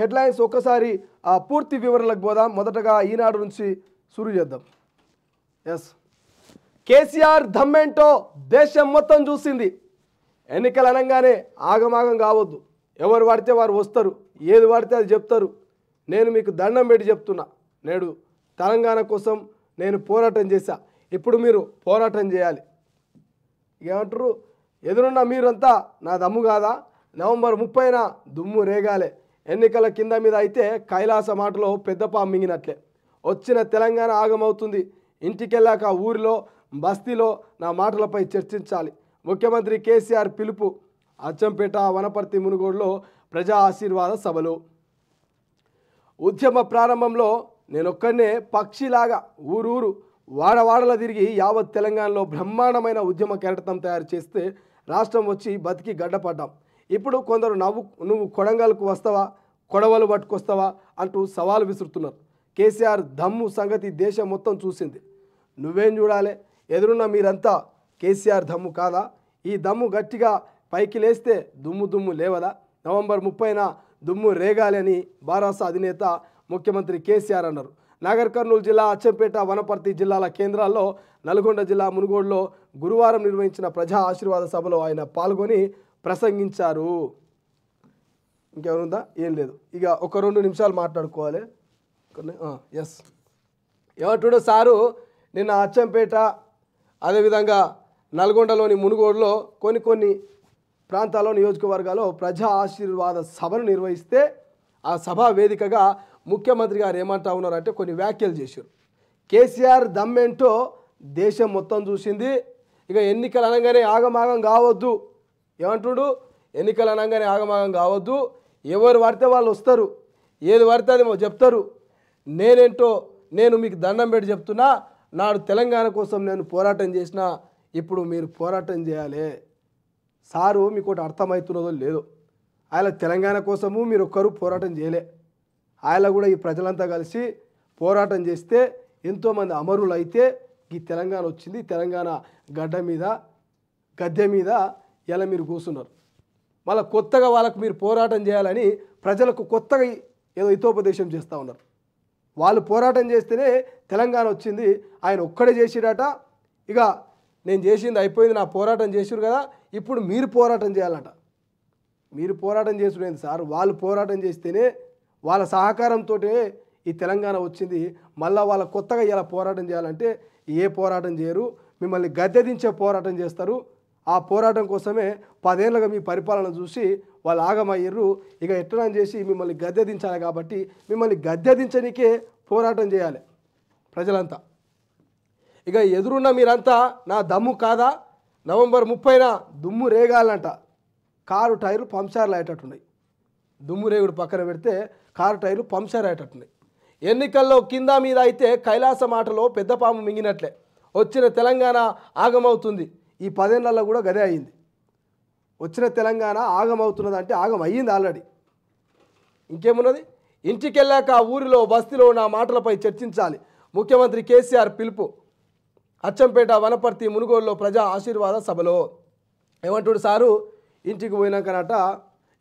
headlines ఒక్కసారి ఆ పూర్తి వివరణలకు పోదాం మొదటగా ఈనాడు నుంచి సురు చేద్దాం ఎస్ కేసీఆర్ ధమ్మేంటో దేశం మొత్తం చూసింది ఎన్నికలు అనగానే ఆగమాగం కావద్దు ఎవరు పడితే వారు వస్తారు ఏది పడితే అది చెప్తారు నేను మీకు దండం పెట్టి చెప్తున్నా నేడు తెలంగాణ కోసం నేను పోరాటం చేశా ఇప్పుడు మీరు పోరాటం చేయాలి ఏమంటారు ఎదురున్న మీరంతా నా దమ్ము కాదా నవంబర్ ముప్పైన దుమ్ము రేగాలే ఎన్నికల కింద మీద అయితే కైలాస మాటలో పెద్ద మింగినట్లే వచ్చిన తెలంగాణ ఆగమవుతుంది ఇంటికెళ్ళాక ఊరిలో బస్తీలో నా మాటలపై చర్చించాలి ముఖ్యమంత్రి కేసీఆర్ పిలుపు అచ్చంపేట వనపర్తి మునుగోడులో ప్రజా ఆశీర్వాద సభలు ఉద్యమ ప్రారంభంలో నేనొక్కనే పక్షిలాగా ఊరూరు వాడవాడల తిరిగి యావత్ తెలంగాణలో బ్రహ్మాండమైన ఉద్యమ కెరటం తయారు చేస్తే రాష్ట్రం వచ్చి బతికి గడ్డపడ్డాం ఇప్పుడు కొందరు నవ్వు నువ్వు కొడంగల్కు వస్తావా కొడవలు పట్టుకొస్తావా అంటూ సవాల్ విసురుతున్నారు కేసీఆర్ దమ్ము సంగతి దేశం మొత్తం చూసింది నువ్వేం చూడాలి ఎదురున్న మీరంతా కేసీఆర్ దమ్ము కాదా ఈ దమ్ము గట్టిగా పైకి లేస్తే దుమ్ము దుమ్ము లేవదా నవంబర్ ముప్పైన దుమ్ము రేగాలని బారాస అధినేత ముఖ్యమంత్రి కేసీఆర్ అన్నారు నాగర్ కర్నూలు జిల్లా అచ్చంపేట వనపర్తి జిల్లాల కేంద్రాల్లో నల్గొండ జిల్లా మునుగోడులో గురువారం నిర్వహించిన ప్రజా ఆశీర్వాద సభలో ఆయన పాల్గొని ప్రసంగించారు ఇంకెవరుందా ఏం లేదు ఇక ఒక రెండు నిమిషాలు మాట్లాడుకోవాలి కొన్ని ఎస్ ఏమంటాడు సారు నిన్న అచ్చంపేట అదేవిధంగా నల్గొండలోని మునుగోడులో కొన్ని కొన్ని ప్రాంతాల్లో నియోజకవర్గాల్లో ప్రజా ఆశీర్వాద సభను నిర్వహిస్తే ఆ సభా వేదికగా ముఖ్యమంత్రి గారు ఏమంటా ఉన్నారంటే కొన్ని వ్యాఖ్యలు చేశారు కేసీఆర్ దమ్మేంటో దేశం మొత్తం చూసింది ఇక ఎన్నికలు అనగానే ఆగమాగం కావద్దు ఏమంటుడు ఎన్నికలు అనగానే ఆగమాగం కావద్దు ఎవరు పడితే వాళ్ళు వస్తారు ఏది పడితే అది చెప్తారు నేనేంటో నేను మీకు దండం పెట్టి చెప్తున్నా నాడు తెలంగాణ కోసం నేను పోరాటం చేసిన ఇప్పుడు మీరు పోరాటం చేయాలి సారు మీకు ఒకటి అర్థమవుతున్నదో లేదో ఆయన తెలంగాణ కోసము మీరు ఒక్కరు పోరాటం చేయలే ఆయన కూడా ఈ ప్రజలంతా కలిసి పోరాటం చేస్తే ఎంతోమంది అమరులు అయితే ఈ తెలంగాణ వచ్చింది తెలంగాణ గడ్డ మీద గద్దె మీద ఎలా మీరు కూర్చున్నారు మళ్ళీ కొత్తగా వాళ్ళకు మీరు పోరాటం చేయాలని ప్రజలకు కొత్తగా ఏదో హితోపదేశం చేస్తూ ఉన్నారు వాళ్ళు పోరాటం చేస్తేనే తెలంగాణ వచ్చింది ఆయన ఒక్కడే చేసిరట ఇక నేను చేసింది అయిపోయింది నా పోరాటం చేసారు కదా ఇప్పుడు మీరు పోరాటం చేయాలట మీరు పోరాటం చేసుకునేది సార్ వాళ్ళు పోరాటం చేస్తేనే వాళ్ళ సహకారంతో ఈ తెలంగాణ వచ్చింది మళ్ళీ వాళ్ళ కొత్తగా ఇలా పోరాటం చేయాలంటే ఏ పోరాటం చేయరు మిమ్మల్ని గద్దెదించే పోరాటం చేస్తారు ఆ పోరాటం కోసమే పదేళ్ళగా మీ పరిపాలన చూసి వాళ్ళు ఆగమయ్యరు ఇక ఎట్టనా చేసి మిమ్మల్ని గద్దె దించాలి కాబట్టి మిమ్మల్ని గద్దె దించనికే పోరాటం చేయాలి ప్రజలంతా ఇక ఎదురున్న మీరంతా నా దమ్ము కాదా నవంబర్ ముప్పైన దుమ్ము రేగాలంట కారు టైర్లు పంచర్లు అయ్యేటట్టున్నాయి దుమ్ము రేగుడు పక్కన పెడితే కారు టైర్లు పంచర్ అయ్యేటట్టున్నాయి ఎన్నికల్లో కింద మీద అయితే కైలాస మాటలో పెద్ద పాము మింగినట్లే వచ్చిన తెలంగాణ ఆగమవుతుంది ఈ పదేళ్లలో కూడా గదే అయింది వచ్చిన తెలంగాణ ఆగమవుతున్నది అంటే ఆగం అయ్యింది ఆల్రెడీ ఇంకేమున్నది ఇంటికి వెళ్ళాక ఆ ఊరిలో బస్తీలో నా మాటలపై చర్చించాలి ముఖ్యమంత్రి కేసీఆర్ పిలుపు అచ్చంపేట వనపర్తి మునుగోలులో ప్రజా ఆశీర్వాద సభలో ఏమంటుడు సారు ఇంటికి పోయినాకనట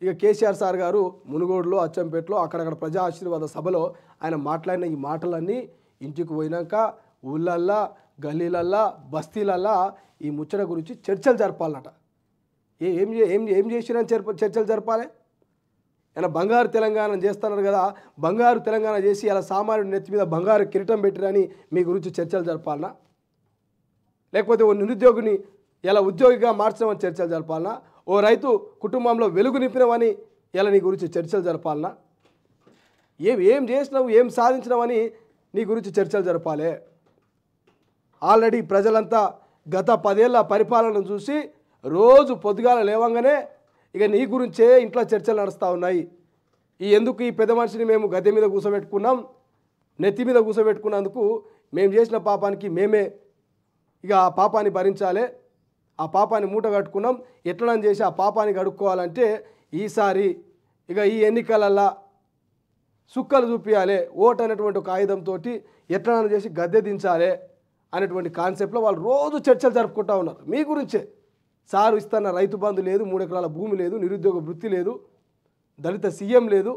ఇక కేసీఆర్ సార్ గారు మునుగోడులో అచ్చంపేటలో అక్కడక్కడ ప్రజా ఆశీర్వాద సభలో ఆయన మాట్లాడిన ఈ మాటలన్నీ ఇంటికి పోయినాక ఊళ్ళల్లా గల్లీలల్లా బస్తీలల్లా ఈ ముచ్చట గురించి చర్చలు జరపాలన్నట ఏం ఏం ఏం చేసినా చర్ప చర్చలు జరపాలి ఇలా బంగారు తెలంగాణ చేస్తున్నారు కదా బంగారు తెలంగాణ చేసి అలా సామాన్యుడి నెత్తి మీద బంగారు కిరీటం పెట్టిరని మీ గురించి చర్చలు జరపాలనా లేకపోతే ఓ నిరుద్యోగిని ఇలా ఉద్యోగిగా మార్చడం చర్చలు జరపాలనా ఓ రైతు కుటుంబంలో వెలుగు నింపినవని ఇలా నీ గురించి చర్చలు జరపాలనా ఏం ఏం చేసినావు ఏం సాధించినావని నీ గురించి చర్చలు జరపాలి ఆల్రెడీ ప్రజలంతా గత పదేళ్ల పరిపాలనను చూసి రోజు పొద్దుగాల లేవంగానే ఇక నీ గురించే ఇంట్లో చర్చలు నడుస్తూ ఉన్నాయి ఈ ఎందుకు ఈ పెద్ద మనిషిని మేము గద్దె మీద కూర్చోబెట్టుకున్నాం నెత్తి మీద కూర్చోబెట్టుకున్నందుకు మేము చేసిన పాపానికి మేమే ఇక ఆ పాపాన్ని భరించాలి ఆ పాపాన్ని మూట కట్టుకున్నాం ఎట్లనని చేసి ఆ పాపాన్ని కడుక్కోవాలంటే ఈసారి ఇక ఈ ఎన్నికలల్లా సుక్కలు చూపించాలి ఓటు అనేటువంటి ఒక ఆయుధంతో ఎట్లనని చేసి గద్దె దించాలి అనేటువంటి కాన్సెప్ట్లో వాళ్ళు రోజు చర్చలు జరుపుకుంటూ ఉన్నారు మీ గురించే సారు ఇస్తున్న రైతు బంధు లేదు మూడు ఎకరాల భూమి లేదు నిరుద్యోగ వృత్తి లేదు దళిత సీఎం లేదు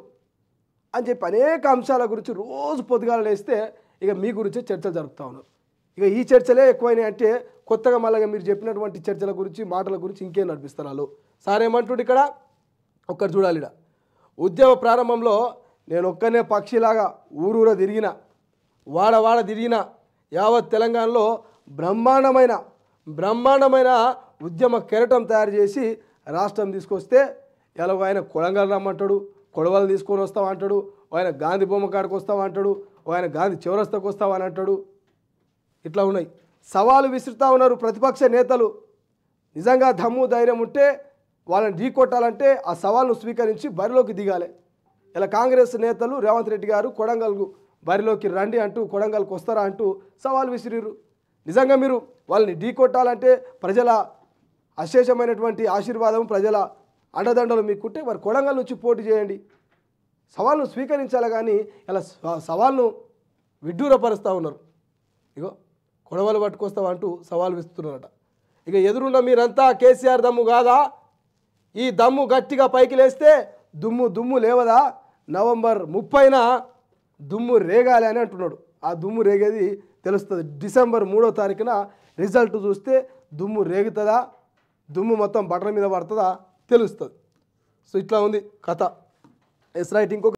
అని చెప్పి అనేక అంశాల గురించి రోజు పొద్దుగాలు వేస్తే ఇక మీ గురించే చర్చలు జరుపుతూ ఉన్నారు ఇక ఈ చర్చలే ఎక్కువైనాయి అంటే కొత్తగా మళ్ళీ మీరు చెప్పినటువంటి చర్చల గురించి మాటల గురించి ఇంకేం నడిపిస్తున్నారు వాళ్ళు సారేమంటుండే ఇక్కడ ఒక్కరు చూడాలి ఇక్కడ ఉద్యమ ప్రారంభంలో నేను ఒక్కనే పక్షిలాగా ఊరూర తిరిగిన వాడవాడ తిరిగిన యావత్ తెలంగాణలో బ్రహ్మాండమైన బ్రహ్మాండమైన ఉద్యమ కెరటం తయారు చేసి రాష్ట్రం తీసుకొస్తే ఎలా ఆయన కొడంగల్ రమ్మంటాడు కొడవలు తీసుకొని వస్తాం ఆయన గాంధీ బొమ్మ కాడికి వస్తాం ఆయన గాంధీ చివరస్తకు వస్తామని అని అంటాడు ఇట్లా ఉన్నాయి సవాలు విసురుతూ ఉన్నారు ప్రతిపక్ష నేతలు నిజంగా దమ్ము ధైర్యం ఉంటే వాళ్ళని ఢీకొట్టాలంటే ఆ సవాల్ను స్వీకరించి బరిలోకి దిగాలి ఇలా కాంగ్రెస్ నేతలు రేవంత్ రెడ్డి గారు కొడంగల్కు బరిలోకి రండి అంటూ కొడంగల్కి వస్తారా అంటూ సవాల్ విసిరిరు నిజంగా మీరు వాళ్ళని ఢీ కొట్టాలంటే ప్రజల అశేషమైనటువంటి ఆశీర్వాదం ప్రజల అండదండలు మీకుంటే మరి కొడంగల్ నుంచి పోటీ చేయండి సవాల్ను స్వీకరించాలి కానీ ఇలా సవాల్ను విడ్డూరపరుస్తూ ఉన్నారు ఇగో కొడవలు పట్టుకొస్తావు అంటూ సవాల్ విస్తున్నారట ఇక ఎదురున్న మీరంతా కేసీఆర్ దమ్ము కాదా ఈ దమ్ము గట్టిగా పైకి లేస్తే దుమ్ము దుమ్ము లేవదా నవంబర్ ముప్పైన దుమ్ము రేగాలి అని అంటున్నాడు ఆ దుమ్ము రేగేది తెలుస్తుంది డిసెంబర్ మూడో తారీఖున రిజల్ట్ చూస్తే దుమ్ము రేగుతుందా దుమ్ము మొత్తం బటన్ మీద పడుతుందా తెలుస్తుంది సో ఇట్లా ఉంది కథ ఎస్ రైట్ ఇంకొక